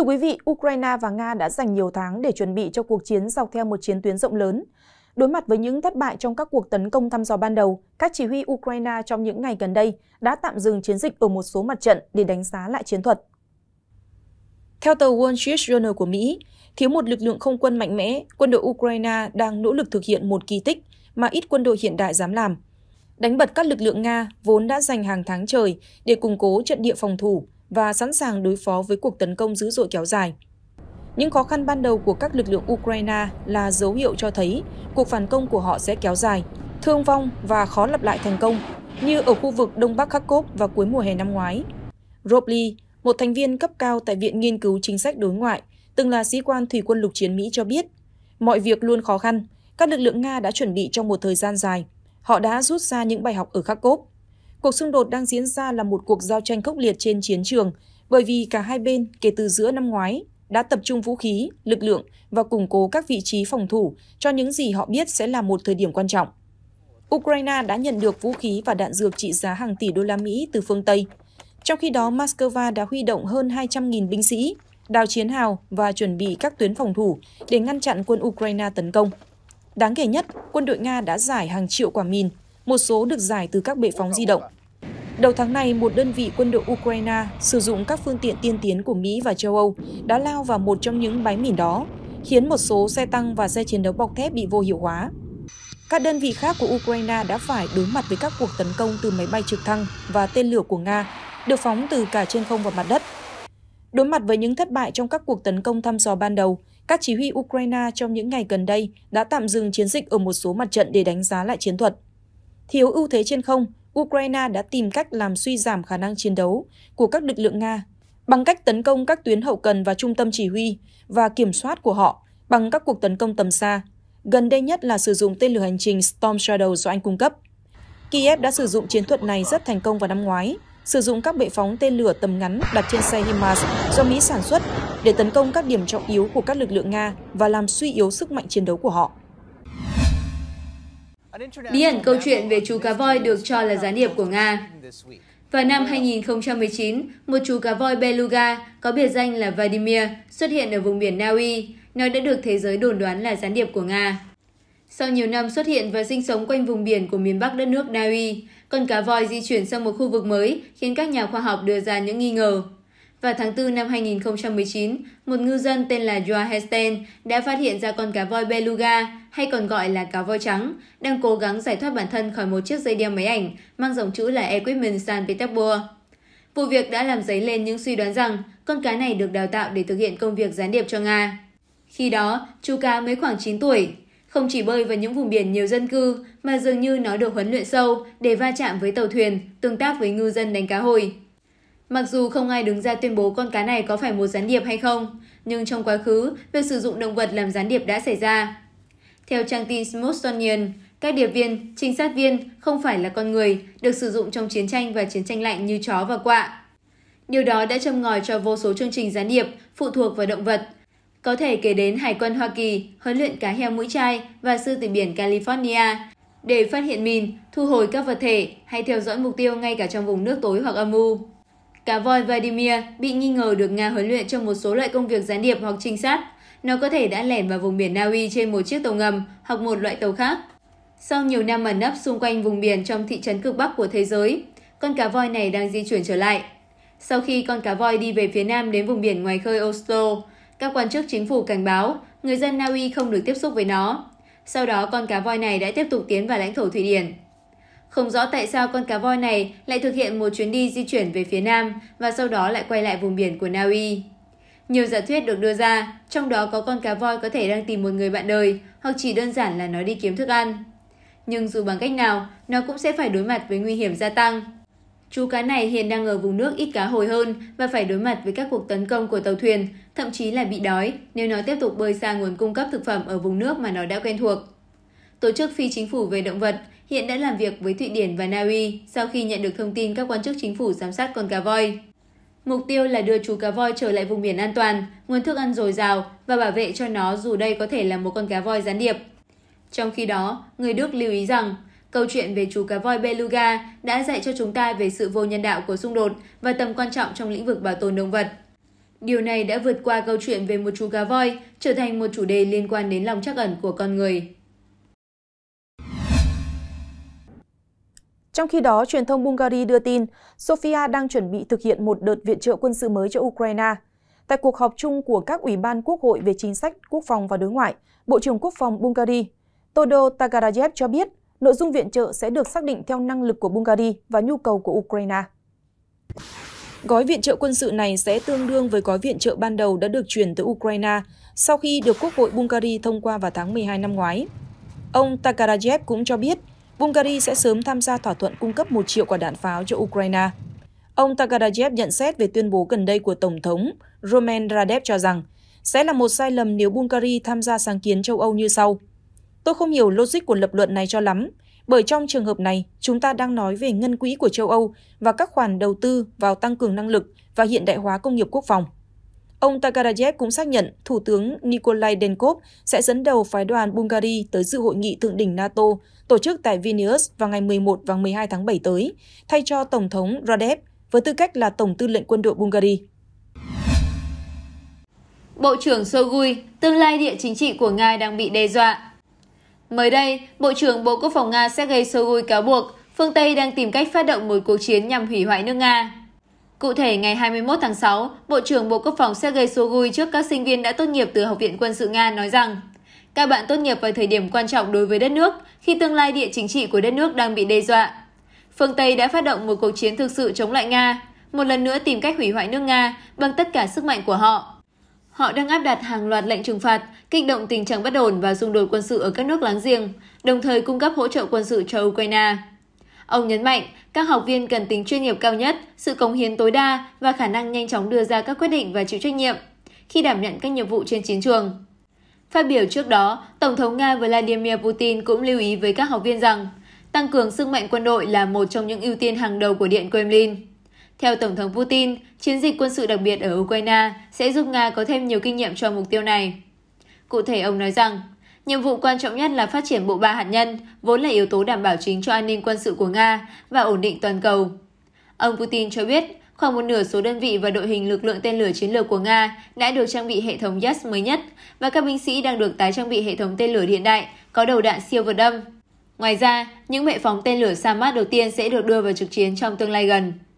Thưa quý vị, Ukraine và Nga đã dành nhiều tháng để chuẩn bị cho cuộc chiến dọc theo một chiến tuyến rộng lớn. Đối mặt với những thất bại trong các cuộc tấn công thăm dò ban đầu, các chỉ huy Ukraine trong những ngày gần đây đã tạm dừng chiến dịch ở một số mặt trận để đánh giá lại chiến thuật. Theo tờ Wall Street Journal của Mỹ, thiếu một lực lượng không quân mạnh mẽ, quân đội Ukraine đang nỗ lực thực hiện một kỳ tích mà ít quân đội hiện đại dám làm. Đánh bật các lực lượng Nga vốn đã dành hàng tháng trời để củng cố trận địa phòng thủ, và sẵn sàng đối phó với cuộc tấn công dữ dội kéo dài. Những khó khăn ban đầu của các lực lượng Ukraine là dấu hiệu cho thấy cuộc phản công của họ sẽ kéo dài, thương vong và khó lặp lại thành công, như ở khu vực Đông Bắc Kharkov vào cuối mùa hè năm ngoái. Robley, một thành viên cấp cao tại Viện Nghiên cứu Chính sách Đối ngoại, từng là sĩ quan thủy quân lục chiến Mỹ cho biết, mọi việc luôn khó khăn, các lực lượng Nga đã chuẩn bị trong một thời gian dài. Họ đã rút ra những bài học ở Kharkov Cuộc xung đột đang diễn ra là một cuộc giao tranh khốc liệt trên chiến trường, bởi vì cả hai bên kể từ giữa năm ngoái đã tập trung vũ khí, lực lượng và củng cố các vị trí phòng thủ cho những gì họ biết sẽ là một thời điểm quan trọng. Ukraine đã nhận được vũ khí và đạn dược trị giá hàng tỷ đô la Mỹ từ phương Tây. Trong khi đó, Moscow đã huy động hơn 200.000 binh sĩ, đào chiến hào và chuẩn bị các tuyến phòng thủ để ngăn chặn quân Ukraine tấn công. Đáng kể nhất, quân đội Nga đã giải hàng triệu quả mìn một số được giải từ các bệ phóng di động. Đầu tháng này, một đơn vị quân đội Ukraine sử dụng các phương tiện tiên tiến của Mỹ và châu Âu đã lao vào một trong những bãi mìn đó, khiến một số xe tăng và xe chiến đấu bọc thép bị vô hiệu hóa. Các đơn vị khác của Ukraine đã phải đối mặt với các cuộc tấn công từ máy bay trực thăng và tên lửa của Nga, được phóng từ cả trên không và mặt đất. Đối mặt với những thất bại trong các cuộc tấn công thăm dò ban đầu, các chỉ huy Ukraine trong những ngày gần đây đã tạm dừng chiến dịch ở một số mặt trận để đánh giá lại chiến thuật. Thiếu ưu thế trên không, Ukraine đã tìm cách làm suy giảm khả năng chiến đấu của các lực lượng Nga bằng cách tấn công các tuyến hậu cần và trung tâm chỉ huy và kiểm soát của họ bằng các cuộc tấn công tầm xa, gần đây nhất là sử dụng tên lửa hành trình Storm Shadow do Anh cung cấp. Kiev đã sử dụng chiến thuật này rất thành công vào năm ngoái, sử dụng các bệ phóng tên lửa tầm ngắn đặt trên xe HIMARS do Mỹ sản xuất để tấn công các điểm trọng yếu của các lực lượng Nga và làm suy yếu sức mạnh chiến đấu của họ. Bí ẩn câu chuyện về chú cá voi được cho là gián điệp của Nga. Vào năm 2019, một chú cá voi beluga có biệt danh là Vladimir xuất hiện ở vùng biển Na Uy. Nó đã được thế giới đồn đoán là gián điệp của Nga. Sau nhiều năm xuất hiện và sinh sống quanh vùng biển của miền Bắc đất nước Na Uy, con cá voi di chuyển sang một khu vực mới khiến các nhà khoa học đưa ra những nghi ngờ. Vào tháng 4 năm 2019, một ngư dân tên là Joa Hesten đã phát hiện ra con cá voi beluga, hay còn gọi là cá voi trắng, đang cố gắng giải thoát bản thân khỏi một chiếc dây đeo máy ảnh mang dòng chữ là Equipment San Petersburg. Vụ việc đã làm dấy lên những suy đoán rằng con cá này được đào tạo để thực hiện công việc gián điệp cho Nga. Khi đó, chú cá mới khoảng 9 tuổi. Không chỉ bơi vào những vùng biển nhiều dân cư, mà dường như nó được huấn luyện sâu để va chạm với tàu thuyền, tương tác với ngư dân đánh cá hồi. Mặc dù không ai đứng ra tuyên bố con cá này có phải một gián điệp hay không, nhưng trong quá khứ, việc sử dụng động vật làm gián điệp đã xảy ra. Theo trang tin Smithsonian, các điệp viên, trinh sát viên không phải là con người, được sử dụng trong chiến tranh và chiến tranh lạnh như chó và quạ. Điều đó đã châm ngòi cho vô số chương trình gián điệp phụ thuộc vào động vật. Có thể kể đến Hải quân Hoa Kỳ huấn luyện cá heo mũi chai và sư tử biển California để phát hiện mìn, thu hồi các vật thể hay theo dõi mục tiêu ngay cả trong vùng nước tối hoặc âm u. Cá voi Vladimir bị nghi ngờ được Nga huấn luyện trong một số loại công việc gián điệp hoặc trinh sát. Nó có thể đã lẻn vào vùng biển Na Uy trên một chiếc tàu ngầm hoặc một loại tàu khác. Sau nhiều năm ẩn nấp xung quanh vùng biển trong thị trấn cực bắc của thế giới, con cá voi này đang di chuyển trở lại. Sau khi con cá voi đi về phía nam đến vùng biển ngoài khơi Oslo, các quan chức chính phủ cảnh báo người dân Na Uy không được tiếp xúc với nó. Sau đó con cá voi này đã tiếp tục tiến vào lãnh thổ Thụy Điển không rõ tại sao con cá voi này lại thực hiện một chuyến đi di chuyển về phía nam và sau đó lại quay lại vùng biển của Naui. Nhiều giả thuyết được đưa ra, trong đó có con cá voi có thể đang tìm một người bạn đời hoặc chỉ đơn giản là nó đi kiếm thức ăn. Nhưng dù bằng cách nào, nó cũng sẽ phải đối mặt với nguy hiểm gia tăng. Chú cá này hiện đang ở vùng nước ít cá hồi hơn và phải đối mặt với các cuộc tấn công của tàu thuyền, thậm chí là bị đói nếu nó tiếp tục bơi xa nguồn cung cấp thực phẩm ở vùng nước mà nó đã quen thuộc. Tổ chức Phi Chính phủ về Động vật hiện đã làm việc với Thụy Điển và Na Uy sau khi nhận được thông tin các quan chức chính phủ giám sát con cá voi. Mục tiêu là đưa chú cá voi trở lại vùng biển an toàn, nguồn thức ăn dồi dào và bảo vệ cho nó dù đây có thể là một con cá voi gián điệp. Trong khi đó, người Đức lưu ý rằng câu chuyện về chú cá voi beluga đã dạy cho chúng ta về sự vô nhân đạo của xung đột và tầm quan trọng trong lĩnh vực bảo tồn động vật. Điều này đã vượt qua câu chuyện về một chú cá voi, trở thành một chủ đề liên quan đến lòng trắc ẩn của con người. Trong khi đó, truyền thông Bulgaria đưa tin Sofia đang chuẩn bị thực hiện một đợt viện trợ quân sự mới cho Ukraine. Tại cuộc họp chung của các ủy ban quốc hội về chính sách quốc phòng và đối ngoại, Bộ trưởng Quốc phòng Bulgaria Todo Tagarajev cho biết nội dung viện trợ sẽ được xác định theo năng lực của Bulgaria và nhu cầu của Ukraine. Gói viện trợ quân sự này sẽ tương đương với gói viện trợ ban đầu đã được chuyển tới Ukraine sau khi được Quốc hội Bulgaria thông qua vào tháng 12 năm ngoái. Ông Takarayev cũng cho biết Bulgaria sẽ sớm tham gia thỏa thuận cung cấp 1 triệu quả đạn pháo cho Ukraine. Ông Takarajev nhận xét về tuyên bố gần đây của Tổng thống Roman Radev cho rằng sẽ là một sai lầm nếu Bulgaria tham gia sáng kiến châu Âu như sau. Tôi không hiểu logic của lập luận này cho lắm, bởi trong trường hợp này, chúng ta đang nói về ngân quỹ của châu Âu và các khoản đầu tư vào tăng cường năng lực và hiện đại hóa công nghiệp quốc phòng. Ông Takarayev cũng xác nhận Thủ tướng Nikolai Denkov sẽ dẫn đầu phái đoàn Bulgaria tới dự hội nghị thượng đỉnh NATO tổ chức tại Vilnius vào ngày 11 và 12 tháng 7 tới, thay cho Tổng thống Radev với tư cách là Tổng tư lệnh quân đội Bulgaria. Bộ trưởng Sogui, tương lai địa chính trị của Nga đang bị đe dọa. Mới đây, Bộ trưởng Bộ Quốc phòng Nga Sergei Sogui cáo buộc phương Tây đang tìm cách phát động một cuộc chiến nhằm hủy hoại nước Nga. Cụ thể, ngày 21 tháng 6, Bộ trưởng Bộ Quốc phòng Sergei Shoigu trước các sinh viên đã tốt nghiệp từ Học viện Quân sự Nga nói rằng các bạn tốt nghiệp vào thời điểm quan trọng đối với đất nước khi tương lai địa chính trị của đất nước đang bị đe dọa. Phương Tây đã phát động một cuộc chiến thực sự chống lại Nga, một lần nữa tìm cách hủy hoại nước Nga bằng tất cả sức mạnh của họ. Họ đang áp đặt hàng loạt lệnh trừng phạt, kích động tình trạng bất ổn và xung đột quân sự ở các nước láng giềng, đồng thời cung cấp hỗ trợ quân sự cho Ukraine ông nhấn mạnh các học viên cần tính chuyên nghiệp cao nhất sự cống hiến tối đa và khả năng nhanh chóng đưa ra các quyết định và chịu trách nhiệm khi đảm nhận các nhiệm vụ trên chiến trường Phát biểu trước đó, Tổng thống Nga Vladimir Putin cũng lưu ý với các học viên rằng tăng cường sức mạnh quân đội là một trong những ưu tiên hàng đầu của Điện Kremlin. Theo Tổng thống Putin, chiến dịch quân sự đặc biệt ở Ukraine sẽ giúp Nga có thêm nhiều kinh nghiệm cho mục tiêu này. Cụ thể, ông nói rằng, Nhiệm vụ quan trọng nhất là phát triển bộ ba hạt nhân, vốn là yếu tố đảm bảo chính cho an ninh quân sự của Nga và ổn định toàn cầu. Ông Putin cho biết, khoảng một nửa số đơn vị và đội hình lực lượng tên lửa chiến lược của Nga đã được trang bị hệ thống Yas mới nhất và các binh sĩ đang được tái trang bị hệ thống tên lửa hiện đại có đầu đạn siêu vượt âm. Ngoài ra, những bệ phóng tên lửa Samad đầu tiên sẽ được đưa vào trực chiến trong tương lai gần.